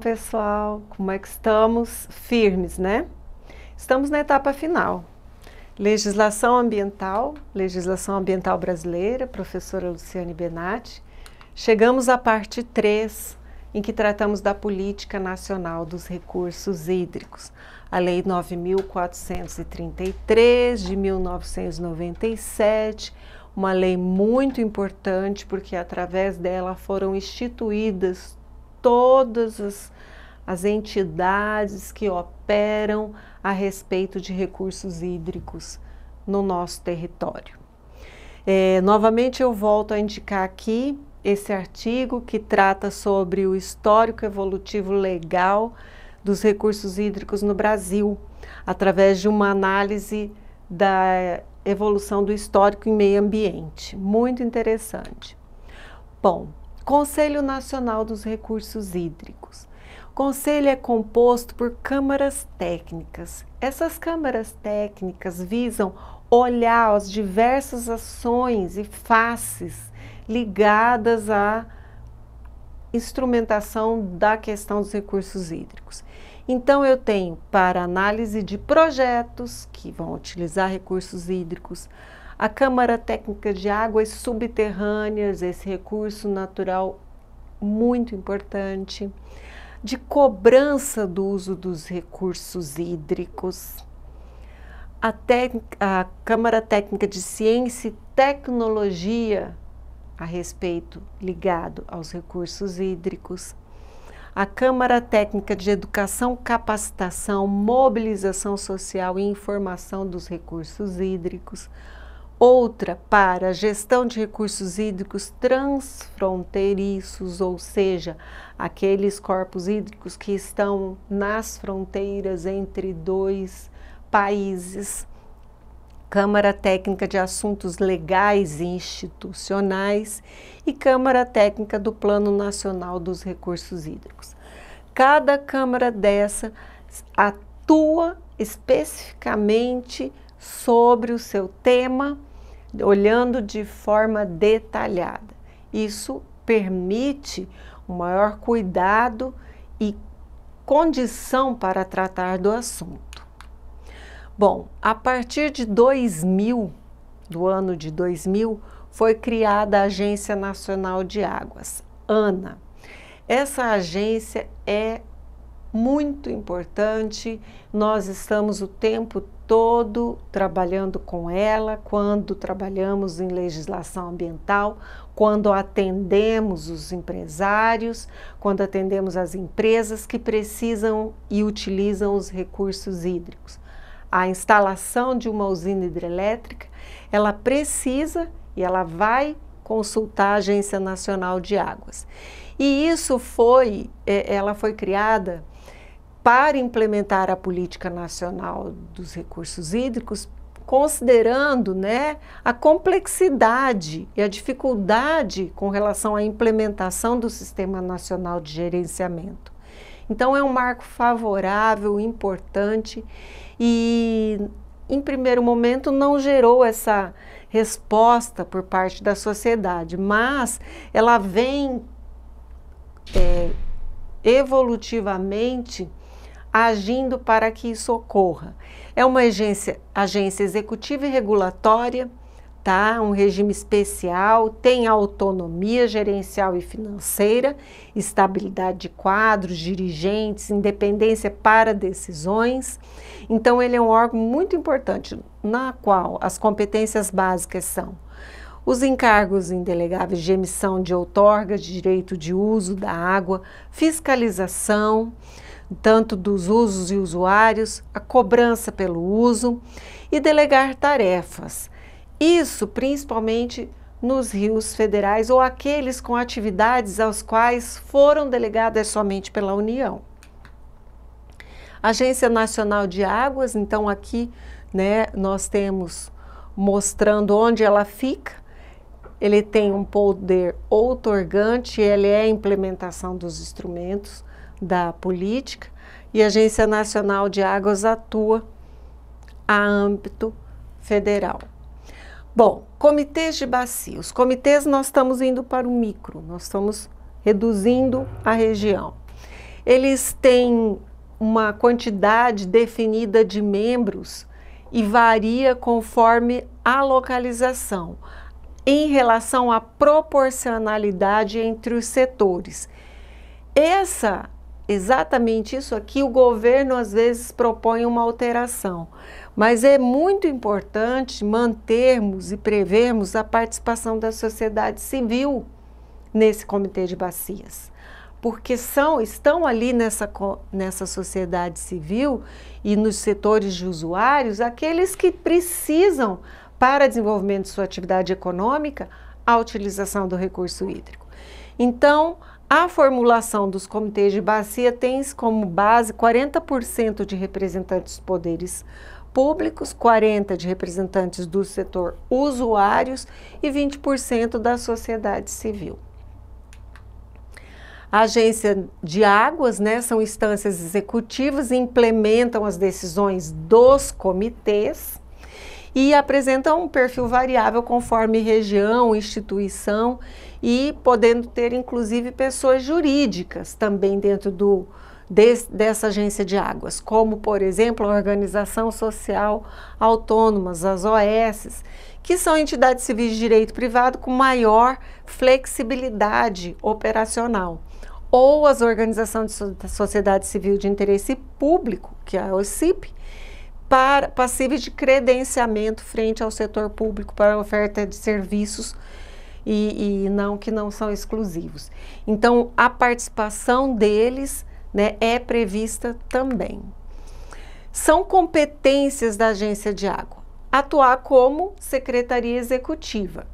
pessoal? Como é que estamos? Firmes, né? Estamos na etapa final. Legislação ambiental, legislação ambiental brasileira, professora Luciane Benatti. Chegamos à parte 3, em que tratamos da Política Nacional dos Recursos Hídricos. A Lei 9.433 de 1997, uma lei muito importante, porque através dela foram instituídas todas as as entidades que operam a respeito de recursos hídricos no nosso território. É, novamente, eu volto a indicar aqui esse artigo que trata sobre o histórico evolutivo legal dos recursos hídricos no Brasil, através de uma análise da evolução do histórico em meio ambiente. Muito interessante. Bom, Conselho Nacional dos Recursos Hídricos conselho é composto por câmaras técnicas. Essas câmaras técnicas visam olhar as diversas ações e faces ligadas à instrumentação da questão dos recursos hídricos. Então, eu tenho para análise de projetos que vão utilizar recursos hídricos, a Câmara Técnica de Águas Subterrâneas, esse recurso natural muito importante, de cobrança do uso dos recursos hídricos. A, a, Câmara Técnica de Ciência e Tecnologia a respeito ligado aos recursos hídricos. A Câmara Técnica de Educação, Capacitação, Mobilização Social e Informação dos Recursos Hídricos outra para a gestão de recursos hídricos transfronteiriços, ou seja, aqueles corpos hídricos que estão nas fronteiras entre dois países. Câmara Técnica de Assuntos Legais e Institucionais e Câmara Técnica do Plano Nacional dos Recursos Hídricos. Cada câmara dessa atua especificamente sobre o seu tema olhando de forma detalhada. Isso permite um maior cuidado e condição para tratar do assunto. Bom, a partir de 2000, do ano de 2000, foi criada a Agência Nacional de Águas, ANA. Essa agência é muito importante. Nós estamos o tempo todo trabalhando com ela, quando trabalhamos em legislação ambiental, quando atendemos os empresários, quando atendemos as empresas que precisam e utilizam os recursos hídricos. A instalação de uma usina hidrelétrica, ela precisa e ela vai consultar a Agência Nacional de Águas. E isso foi, eh, ela foi criada para implementar a política nacional dos recursos hídricos, considerando né, a complexidade e a dificuldade com relação à implementação do Sistema Nacional de Gerenciamento. Então, é um marco favorável, importante e, em primeiro momento, não gerou essa resposta por parte da sociedade, mas ela vem é, evolutivamente agindo para que isso ocorra. É uma agência, agência executiva e regulatória, tá? um regime especial, tem autonomia gerencial e financeira, estabilidade de quadros, dirigentes, independência para decisões. Então, ele é um órgão muito importante, na qual as competências básicas são os encargos indelegáveis de emissão de outorgas de direito de uso da água, fiscalização, tanto dos usos e usuários, a cobrança pelo uso e delegar tarefas. Isso principalmente nos rios federais ou aqueles com atividades aos quais foram delegadas somente pela União. Agência Nacional de Águas, então aqui, né, nós temos mostrando onde ela fica. Ele tem um poder outorgante, ele é a implementação dos instrumentos da política e a Agência Nacional de Águas atua a âmbito federal. Bom, comitês de bacia. Os comitês nós estamos indo para o micro, nós estamos reduzindo a região. Eles têm uma quantidade definida de membros e varia conforme a localização, em relação à proporcionalidade entre os setores. Essa exatamente isso aqui, o governo às vezes propõe uma alteração. Mas é muito importante mantermos e prevermos a participação da sociedade civil nesse comitê de bacias. Porque são, estão ali nessa, nessa sociedade civil e nos setores de usuários aqueles que precisam, para desenvolvimento de sua atividade econômica, a utilização do recurso hídrico. Então, a formulação dos comitês de bacia tem como base 40% de representantes dos poderes públicos, 40% de representantes do setor usuários e 20% da sociedade civil. A Agência de Águas, né, são instâncias executivas e implementam as decisões dos comitês e apresentam um perfil variável conforme região, instituição e podendo ter inclusive pessoas jurídicas também dentro do, dessa agência de águas, como por exemplo a Organização Social Autônomas, as OSs, que são entidades civis de direito privado com maior flexibilidade operacional ou as organizações de sociedade civil de interesse público, que é a OCIP, para, passíveis de credenciamento frente ao setor público para a oferta de serviços e, e não que não são exclusivos. Então, a participação deles né, é prevista também. São competências da agência de água atuar como secretaria executiva.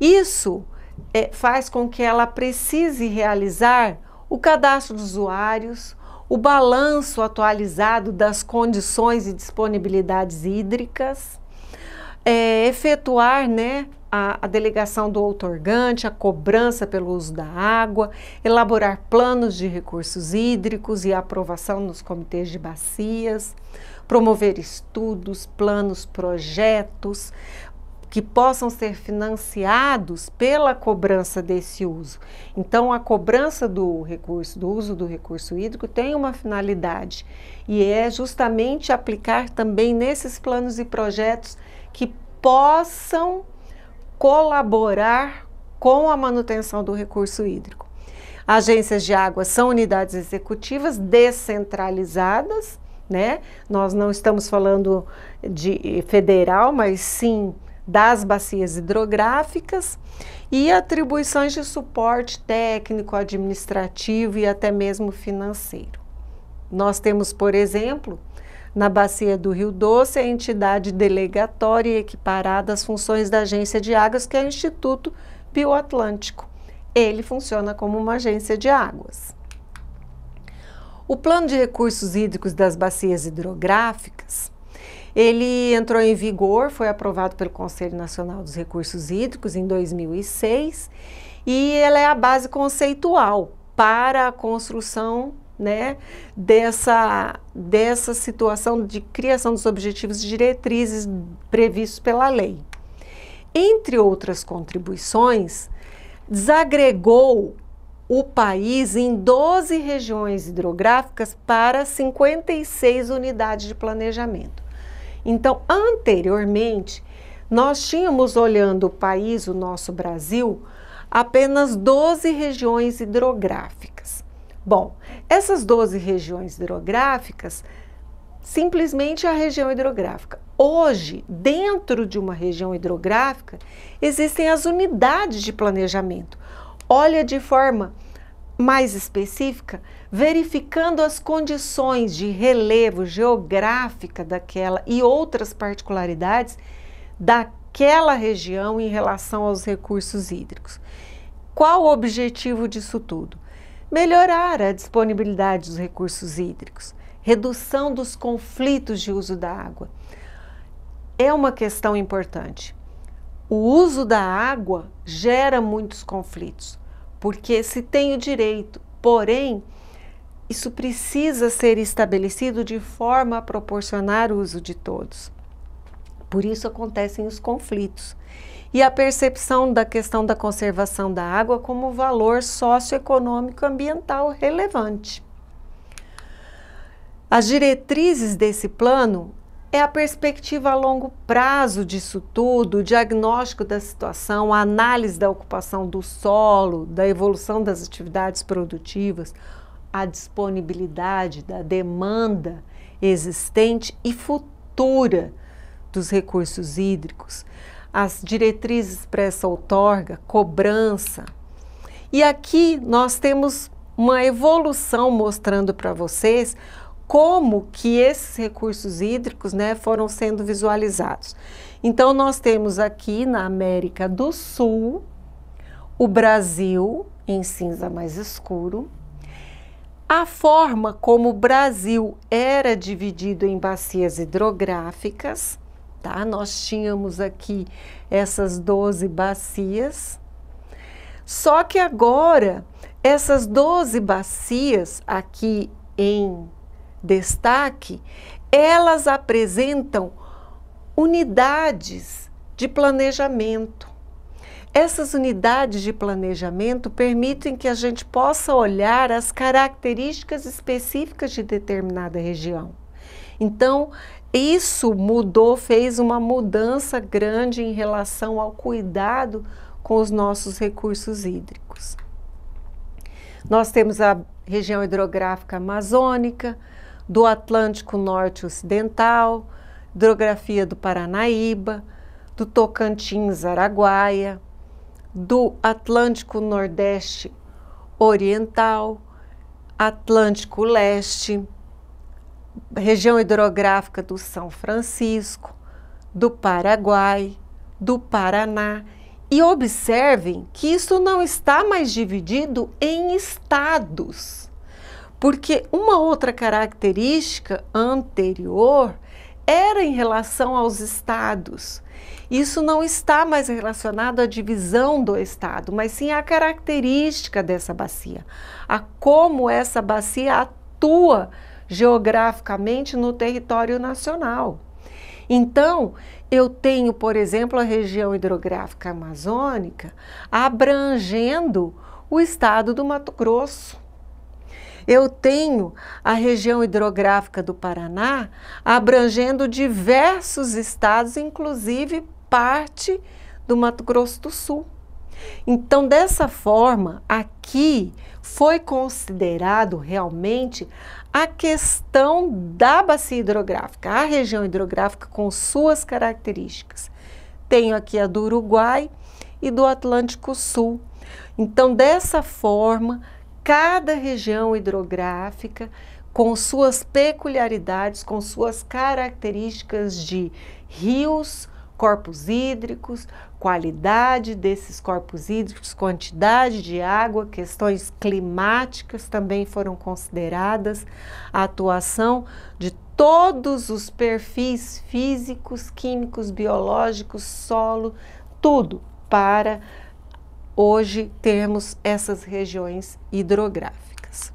Isso é, faz com que ela precise realizar o cadastro dos usuários, o balanço atualizado das condições e disponibilidades hídricas, é, efetuar né, a, a, delegação do outorgante, a cobrança pelo uso da água, elaborar planos de recursos hídricos e aprovação nos comitês de bacias, promover estudos, planos, projetos, que possam ser financiados pela cobrança desse uso. Então, a cobrança do recurso, do uso do recurso hídrico, tem uma finalidade e é justamente aplicar também nesses planos e projetos que possam colaborar com a manutenção do recurso hídrico. Agências de água são unidades executivas descentralizadas, né? Nós não estamos falando de federal, mas sim das bacias hidrográficas e atribuições de suporte técnico, administrativo e até mesmo financeiro. Nós temos, por exemplo, na bacia do Rio Doce, a entidade delegatória equiparada às funções da agência de águas, que é o Instituto Bioatlântico. Ele funciona como uma agência de águas. O plano de recursos hídricos das bacias hidrográficas ele entrou em vigor, foi aprovado pelo Conselho Nacional dos Recursos Hídricos em 2006 e ela é a base conceitual para a construção né, dessa, dessa situação de criação dos objetivos e diretrizes previstos pela lei. Entre outras contribuições, desagregou o país em 12 regiões hidrográficas para 56 unidades de planejamento. Então, anteriormente, nós tínhamos olhando o país, o nosso Brasil, apenas 12 regiões hidrográficas. Bom, essas 12 regiões hidrográficas, simplesmente a região hidrográfica. Hoje, dentro de uma região hidrográfica, existem as unidades de planejamento. Olha de forma mais específica, verificando as condições de relevo geográfica daquela e outras particularidades daquela região em relação aos recursos hídricos. Qual o objetivo disso tudo? Melhorar a disponibilidade dos recursos hídricos, redução dos conflitos de uso da água. É uma questão importante. O uso da água gera muitos conflitos porque se tem o direito, porém, isso precisa ser estabelecido de forma a proporcionar o uso de todos. Por isso acontecem os conflitos. E a percepção da questão da conservação da água como valor socioeconômico ambiental relevante. As diretrizes desse plano é a perspectiva a longo prazo disso tudo, o diagnóstico da situação, a análise da ocupação do solo, da evolução das atividades produtivas, a disponibilidade da demanda existente e futura dos recursos hídricos, as diretrizes para essa outorga, cobrança. E aqui nós temos uma evolução mostrando para vocês como que esses recursos hídricos né, foram sendo visualizados. Então, nós temos aqui na América do Sul o Brasil em cinza mais escuro, a forma como o Brasil era dividido em bacias hidrográficas, tá? Nós tínhamos aqui essas 12 bacias. Só que agora essas 12 bacias aqui em destaque, elas apresentam unidades de planejamento. Essas unidades de planejamento permitem que a gente possa olhar as características específicas de determinada região. Então, isso mudou, fez uma mudança grande em relação ao cuidado com os nossos recursos hídricos. Nós temos a região hidrográfica amazônica, do Atlântico Norte Ocidental, hidrografia do Paranaíba, do Tocantins Araguaia, do Atlântico Nordeste Oriental, Atlântico Leste, região hidrográfica do São Francisco, do Paraguai, do Paraná. E observem que isso não está mais dividido em estados. Porque uma outra característica anterior era em relação aos estados. Isso não está mais relacionado à divisão do estado, mas sim à característica dessa bacia, a como essa bacia atua geograficamente no território nacional. Então, eu tenho, por exemplo, a região hidrográfica amazônica abrangendo o estado do Mato Grosso. Eu tenho a região hidrográfica do Paraná abrangendo diversos estados, inclusive parte do Mato Grosso do Sul. Então, dessa forma, aqui foi considerado realmente a questão da bacia hidrográfica, a região hidrográfica com suas características. Tenho aqui a do Uruguai e do Atlântico Sul. Então, dessa forma, cada região hidrográfica com suas peculiaridades, com suas características de rios, corpos hídricos, qualidade desses corpos hídricos, quantidade de água, questões climáticas também foram consideradas, a atuação de todos os perfis físicos, químicos, biológicos, solo, tudo para hoje temos essas regiões hidrográficas.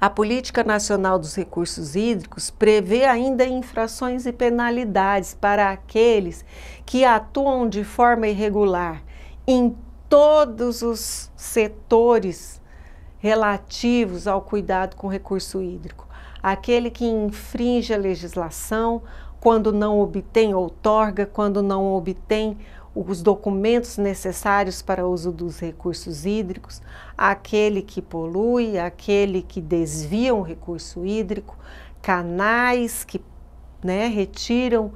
A Política Nacional dos Recursos Hídricos prevê ainda infrações e penalidades para aqueles que atuam de forma irregular em todos os setores relativos ao cuidado com recurso hídrico. Aquele que infringe a legislação quando não obtém outorga, quando não obtém os documentos necessários para o uso dos recursos hídricos, aquele que polui, aquele que desvia um recurso hídrico, canais que né, retiram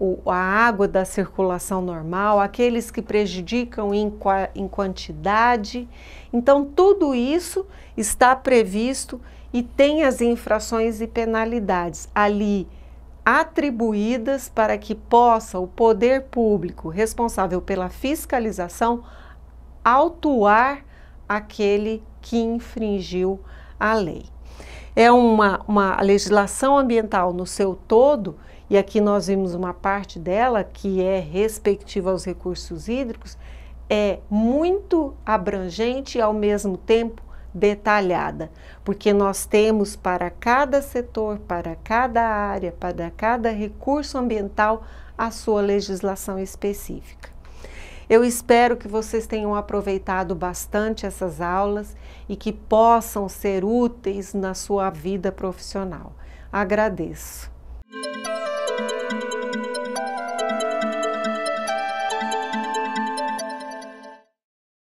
o, a água da circulação normal, aqueles que prejudicam em, em quantidade. Então, tudo isso está previsto e tem as infrações e penalidades ali atribuídas para que possa o poder público responsável pela fiscalização autuar aquele que infringiu a lei. É uma, uma legislação ambiental no seu todo, e aqui nós vimos uma parte dela que é respectiva aos recursos hídricos, é muito abrangente e ao mesmo tempo detalhada, porque nós temos para cada setor, para cada área, para cada recurso ambiental a sua legislação específica. Eu espero que vocês tenham aproveitado bastante essas aulas e que possam ser úteis na sua vida profissional. Agradeço.